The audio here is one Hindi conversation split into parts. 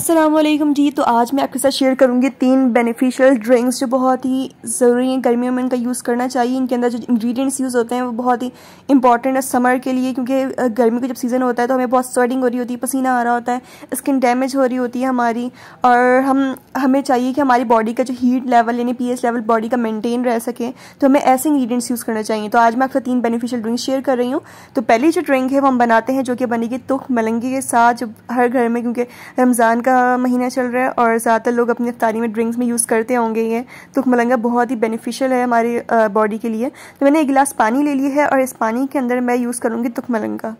असलम जी तो आज मैं आपके साथ शेयर करूंगी तीन बेनिफिशियल ड्रिंक्स जो बहुत ही ज़रूरी हैं गर्मियों में इनका यूज़ करना चाहिए इनके अंदर जो इंग्रेडिएंट्स यूज़ होते हैं वो बहुत ही इंपॉर्टेंट है समर के लिए क्योंकि गर्मी का जब सीज़न होता है तो हमें बहुत स्वेटिंग हो रही होती है पसीना आ रहा होता है स्किन डैमेज हो रही होती है हमारी और हम हमें चाहिए कि हमारी बॉडी का जो हीट लेवल यानी पी लेवल बॉडी का मेनटेन रह सके तो हमें ऐसे इंग्रीडियंट्स यूज़ करना चाहिए तो आज मैं आपका तीन बेनिफिशियल ड्रिंक्स शेयर कर रही हूँ तो पहली जो ड्रिंक है वो हम बनाते हैं जो कि बनेगी तुख मलंगी के साथ जो हर घर में क्योंकि रमज़ान का का महीना चल रहा है और ज़्यादातर लोग अपनी अफ्तारी में ड्रिंक्स में यूज़ करते होंगे ये तुख तो मलंगा बहुत ही बेनिफिशियल है हमारी बॉडी के लिए तो मैंने एक गिलास पानी ले लिया है और इस पानी के अंदर मैं यूज़ करूँगी तुख मलंगा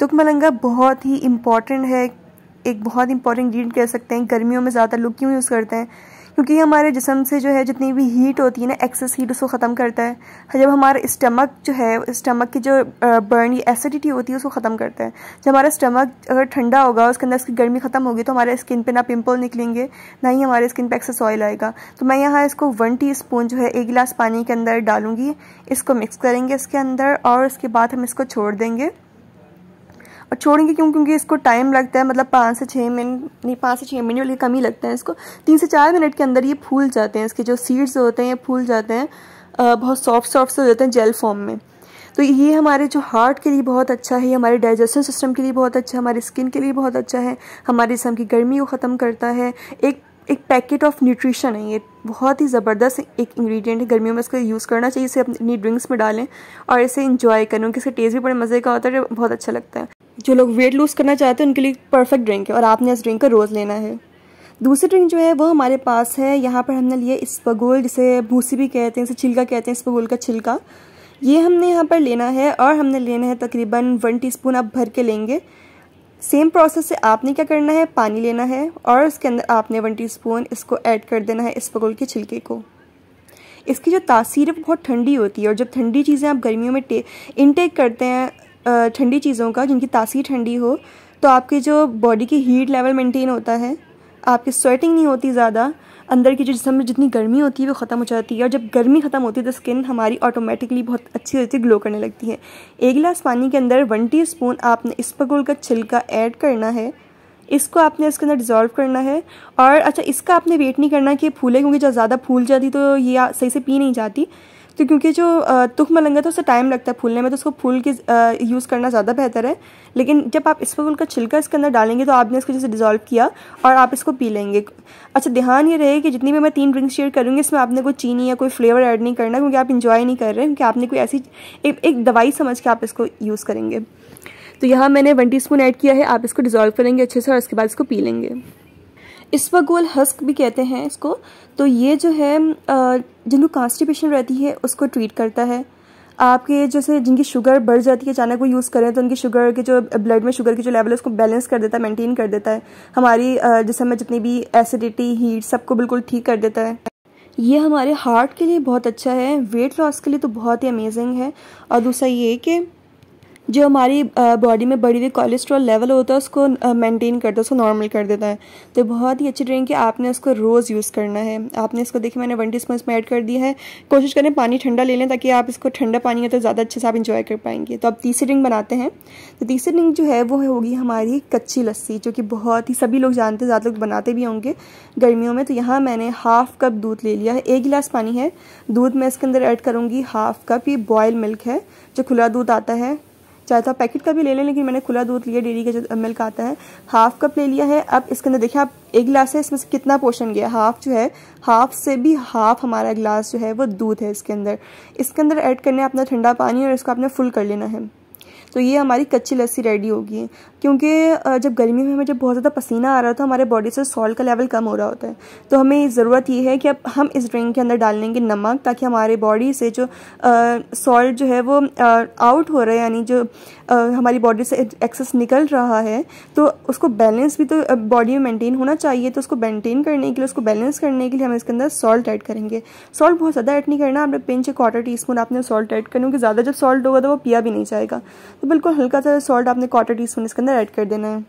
तुख मलंगा बहुत ही इम्पॉर्टेंट है एक बहुत इंपॉर्टेंट ग्रीड कह सकते हैं गर्मियों में ज़्यादा लोग क्यों यूज़ करते हैं क्योंकि हमारे जिसम से जो है जितनी भी हीट होती है ना एक्सेस हीट उसको ख़त्म करता है जब हमारा स्टमक जो है स्टमक की जो बर्न या एसिडिटी होती है उसको ख़त्म करता है जब हमारा स्टमक अगर ठंडा होगा उसके अंदर उसकी गर्मी ख़त्म होगी तो हमारे स्किन पर ना पिम्पल निकलेंगे ना ही हमारे स्किन पर एक्सेस ऑयल आएगा तो मैं यहाँ इसको वन टी स्पून जो है एक गिलास पानी के अंदर डालूंगी इसको मिक्स करेंगे इसके अंदर और उसके बाद हम इसको छोड़ देंगे और छोड़ेंगे क्यों क्योंकि इसको टाइम लगता है मतलब पाँच से छः मिनट नहीं पाँच से छः मिनट वाले कम ही लगता है इसको तीन से चार मिनट के अंदर ये फूल जाते हैं इसके जो सीड्स होते हैं ये फूल जाते हैं बहुत सॉफ्ट सॉफ्ट से हो जाते हैं जेल फॉर्म में तो ये हमारे जो हार्ट अच्छा के लिए बहुत अच्छा है हमारे डाइजेशन सिस्टम के लिए बहुत अच्छा है हमारी स्किन के लिए बहुत अच्छा है हमारे जिसम की गर्मी को ख़त्म करता है एक एक पैकेट ऑफ न्यूट्रिशन है ये बहुत ही ज़बरदस्त एक इंग्रेडिएंट है गर्मियों में इसको यूज़ करना चाहिए इसे अपनी ड्रिंक्स में डालें और इसे इंजॉय करें क्योंकि इसका टेस्ट भी बड़े मज़े का होता है बहुत अच्छा लगता है जो लोग वेट लूज़ करना चाहते हैं उनके लिए परफेक्ट ड्रिंक है और आपने इस ड्रिंक को रोज़ लेना है दूसरी ड्रिंक जो है वो हमारे पास है यहाँ पर हमने लिए स्पगोल जिसे भूसी भी कहते हैं इसे छिलका कहते हैं स्पगोल का छिलका ये हमने यहाँ पर लेना है और हमने लेना है तकरीबन वन टीस्पून आप भर के लेंगे सेम प्रोसेस से आपने क्या करना है पानी लेना है और उसके अंदर आपने वन टीस्पून इसको ऐड कर देना है पगोल के छिलके को इसकी जो तासीर है बहुत ठंडी होती है और जब ठंडी चीज़ें आप गर्मियों में इनटेक करते हैं ठंडी चीज़ों का जिनकी तासीर ठंडी हो तो आपके जो बॉडी की हीट लेवल मेंटेन होता है आपकी स्वेटिंग नहीं होती ज़्यादा अंदर की जो जिसम में जितनी गर्मी होती है वो ख़त्म हो जाती है और जब गर्मी ख़त्म होती है तो स्किन हमारी ऑटोमेटिकली बहुत अच्छी तरह से ग्लो करने लगती है एक गिलास पानी के अंदर वन टी स्पून आपने इस्पगोल का छिलका ऐड करना है इसको आपने इसके अंदर डिजॉल्व करना है और अच्छा इसका आपने वेट नहीं करना कि फूले क्योंकि जब ज़्यादा फूल जाती तो ये सही से पी नहीं जाती तो क्योंकि जो तुख मलंगा था तो उससे टाइम लगता है फूलने में तो उसको फूल की यूज़ करना ज़्यादा बेहतर है लेकिन जब आप इस फूल का छिलका इसके अंदर डालेंगे तो आपने इसको जैसे डिजोल्व किया और आप इसको पी लेंगे अच्छा ध्यान ये रहे कि जितनी भी मैं तीन ड्रिंक्स शेयर करूँगी इसमें आपने कोई चीनी या कोई फ्लेवर ऐड नहीं करना क्योंकि आप इन्जॉय नहीं कर रहे क्योंकि आपने कोई ऐसी एक, एक दवाई समझ के आप इसको यूज़ करेंगे तो यहाँ मैंने वन टी स्पून ऐड किया है आप इसको डिज़ोल्व करेंगे अच्छे से और इसके बाद इसको पी लेंगे इस्वगोल हस्क भी कहते हैं इसको तो ये जो है जिनको कॉन्स्टिपेशन रहती है उसको ट्रीट करता है आपके जैसे जिनकी शुगर बढ़ जाती है अचानक वो यूज़ करें तो उनकी शुगर के जो ब्लड में शुगर की जो लेवल है उसको बैलेंस कर देता है मेंटेन कर देता है हमारी जिसम में जितनी भी एसिडिटी हीट सबको बिल्कुल ठीक कर देता है ये हमारे हार्ट के लिए बहुत अच्छा है वेट लॉस के लिए तो बहुत ही अमेजिंग है और दूसरा ये कि जो हमारी बॉडी में बढ़ी हुई कोलेस्ट्रॉल लेवल होता है उसको मेंटेन करता है उसको नॉर्मल कर देता है तो बहुत ही अच्छी ड्रिंक है आपने उसको रोज़ यूज़ करना है आपने इसको देखिए मैंने वन टी स्पून इसमें ऐड कर दी है कोशिश करें पानी ठंडा ले लें ताकि आप इसको ठंडा पानी है तो ज़्यादा अच्छे से आप इंजॉय कर पाएंगे तो आप तीसरी ड्रिंक बनाते हैं तो तीसरी ड्रिंक जो है वो होगी हमारी कच्ची लस्सी जो कि बहुत ही सभी लोग जानते हैं ज़्यादा लोग बनाते भी होंगे गर्मियों में तो यहाँ मैंने हाफ कप दूध ले लिया है एक गिलास पानी है दूध मैं इसके अंदर ऐड करूँगी हाफ कप ये बॉयल मिल्क है जो खुला दूध आता है चाहे तो आप पैकेट का भी ले लें लेकिन मैंने खुला दूध लिया डेयरी का जो मिल्क आता है हाफ कप ले लिया है अब इसके अंदर देखिए आप एक गिलास है इसमें से कितना पोर्शन गया हाफ जो है हाफ से भी हाफ हमारा गिलास जो है वो दूध है इसके अंदर इसके अंदर ऐड करना है अपना ठंडा पानी और इसको आपने फुल कर लेना है तो ये हमारी कच्ची लस्सी रेडी होगी क्योंकि जब गर्मी में हमें जब बहुत ज़्यादा पसीना आ रहा था हमारे बॉडी से सॉल्ट का लेवल कम हो रहा होता है तो हमें ज़रूरत ये है कि अब हम इस ड्रिंक के अंदर डाल लेंगे नमक ताकि हमारे बॉडी से जो सॉल्ट जो है वो आउट हो रहा है यानी जो आ, हमारी बॉडी से एक्सेस निकल रहा है तो उसको बैलेंस भी तो बॉडी में मेनटेन होना चाहिए तो उसको मैंटेन करने के लिए उसको बैलेंस करने के लिए हम इसके अंदर सॉल्ट ऐड करेंगे सॉल्ट बहुत ज़्यादा ऐड नहीं करना आपने पिंच क्वार्टर टी स्पून आपने सॉल्ट ऐड करना क्योंकि ज़्यादा जब सॉल्ट होगा तो वो पिया भी नहीं जाएगा तो बिल्कुल हल्का सा सॉल्ट आपने क्वार्टर टी स्पून इसके अंदर ऐड कर देना है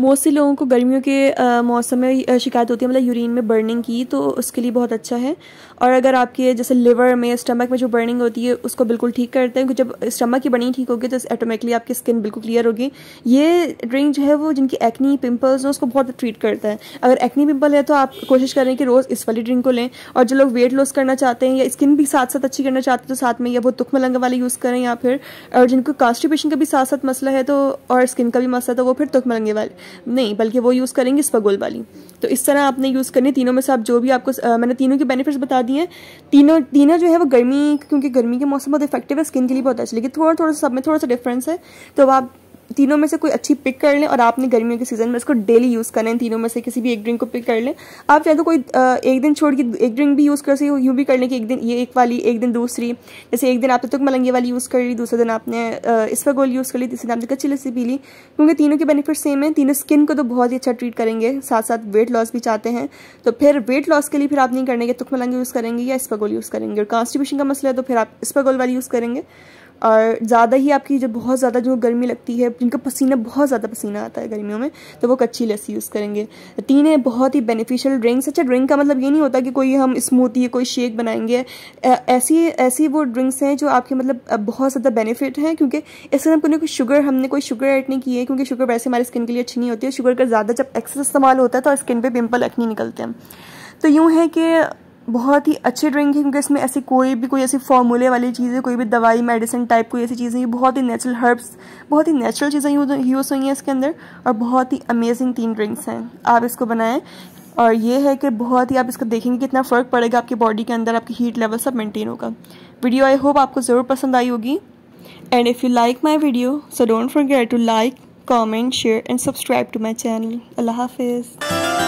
मोस्टली लोगों को गर्मियों के मौसम में शिकायत होती है मतलब यूरिन में बर्निंग की तो उसके लिए बहुत अच्छा है और अगर आपके जैसे लिवर में स्टमक में जो बर्निंग होती है उसको बिल्कुल ठीक करते हैं जब स्टमक की बर्निंग ठीक होगी तो ऑटोमेटिकली आपकी स्किन बिल्कुल क्लियर होगी ये ड्रिंक जो है वो जिनकी एक्नी पिम्पल्स हैं उसको बहुत ट्रीट करता है अगर एक्नी पिम्पल है तो आप कोशिश करें कि रोज़ इस वाली ड्रिंक को लें और जो लोग वेट लॉस करना चाहते हैं या स्किन भी साथ साथ अच्छी करना चाहते हैं तो साथ में या वो तुख मलंग वाले यूज़ करें या फिर और जिनको कॉन्स्टिपेशन का भी साथ साथ मसला है तो और स्किन का भी मसला है तो वो फिर तुख मलंगे वाले नहीं बल्कि वो यूज़ करेंगे स्पगोल वाली तो इस तरह आपने यूज़ करनी तीनों में से आप जो भी आपको आ, मैंने तीनों के बेनिफिट्स बता दिए हैं तीनों तीनों जो है वो गर्मी क्योंकि गर्मी के मौसम बहुत इफेक्टिव है स्किन के लिए बहुत अच्छा लेकिन थोड़ा थोड़ा सब में थोड़ा सा डिफरेंस है तो आप तीनों में से कोई अच्छी पिक कर लें और आपने गर्मियों के सीजन में इसको डेली यूज़ करें तीनों में से किसी भी एक ड्रिंक को पिक कर लें आप चाहे तो कोई एक दिन छोड़ के एक ड्रिंक भी यूज़ कर सकते हो यूँ भी कर लें कि एक दिन ये एक वाली एक दिन दूसरी जैसे एक दिन आपने तो तुक मलंगे वाली यूज़ कर ली दूसरे दिन आपने इसफागोल यूज़ कर ली तीसरे दिन आपने कच्ची लस्सी पी ली क्योंकि तीनों के बेनिफिट सेम है तीनों स्किन को तो बहुत ही अच्छा ट्रीट करेंगे साथ साथ वेट लॉस भी चाहते हैं तो फिर वेट लॉस के लिए फिर आप नहीं करने के तुक मलंगे यूज़ करेंगे या गोल यूज़ करेंगे और कॉन्स्टिपेशन का मसला है तो फिर आप गोल वाली यूज़ करेंगे और ज़्यादा ही आपकी जो बहुत ज़्यादा जो गर्मी लगती है जिनका पसीना बहुत ज़्यादा पसीना आता है गर्मियों में तो वो कच्ची लस्सी यूज़ करेंगे तीन है बहुत ही बेनिफिशियल ड्रिंक्स अच्छा ड्रिंक का मतलब ये नहीं होता कि कोई हम स्मूथी या कोई शेक बनाएंगे ऐसी ऐसी वो ड्रिंक्स हैं जो आपके मतलब बहुत ज़्यादा बेनिफिट हैं क्योंकि इससे हम कोई शुगर हमने कोई शुगर ऐड नहीं की है क्योंकि शुगर वैसे हमारी स्किन के लिए अच्छी नहीं होती है शुगर का ज़्यादा जब एक्सेस इस्तेमाल होता है तो स्किन पर पिम्पल अखनी निकलते हैं तो यूँ है कि बहुत ही अच्छे ड्रिंक है क्योंकि इसमें ऐसी कोई भी कोई ऐसी फॉर्मूले वाली चीज़ें कोई भी दवाई मेडिसिन टाइप कोई ऐसी चीज़ें बहुत ही नेचुरल हर्ब्स बहुत ही नेचुरल चीज़ें यूज़ हुई हैं इसके अंदर और बहुत ही अमेजिंग तीन ड्रिंक्स हैं आप इसको बनाएं और ये है कि बहुत ही आप इसको देखेंगे कितना फ़र्क पड़ेगा आपकी बॉडी के अंदर आपकी हीट लेवल सब मेंटेन होगा वीडियो आई होप आपको ज़रूर पसंद आई होगी and if you like my video so don't forget to like comment share and subscribe to my channel अल्लाह हाफिज़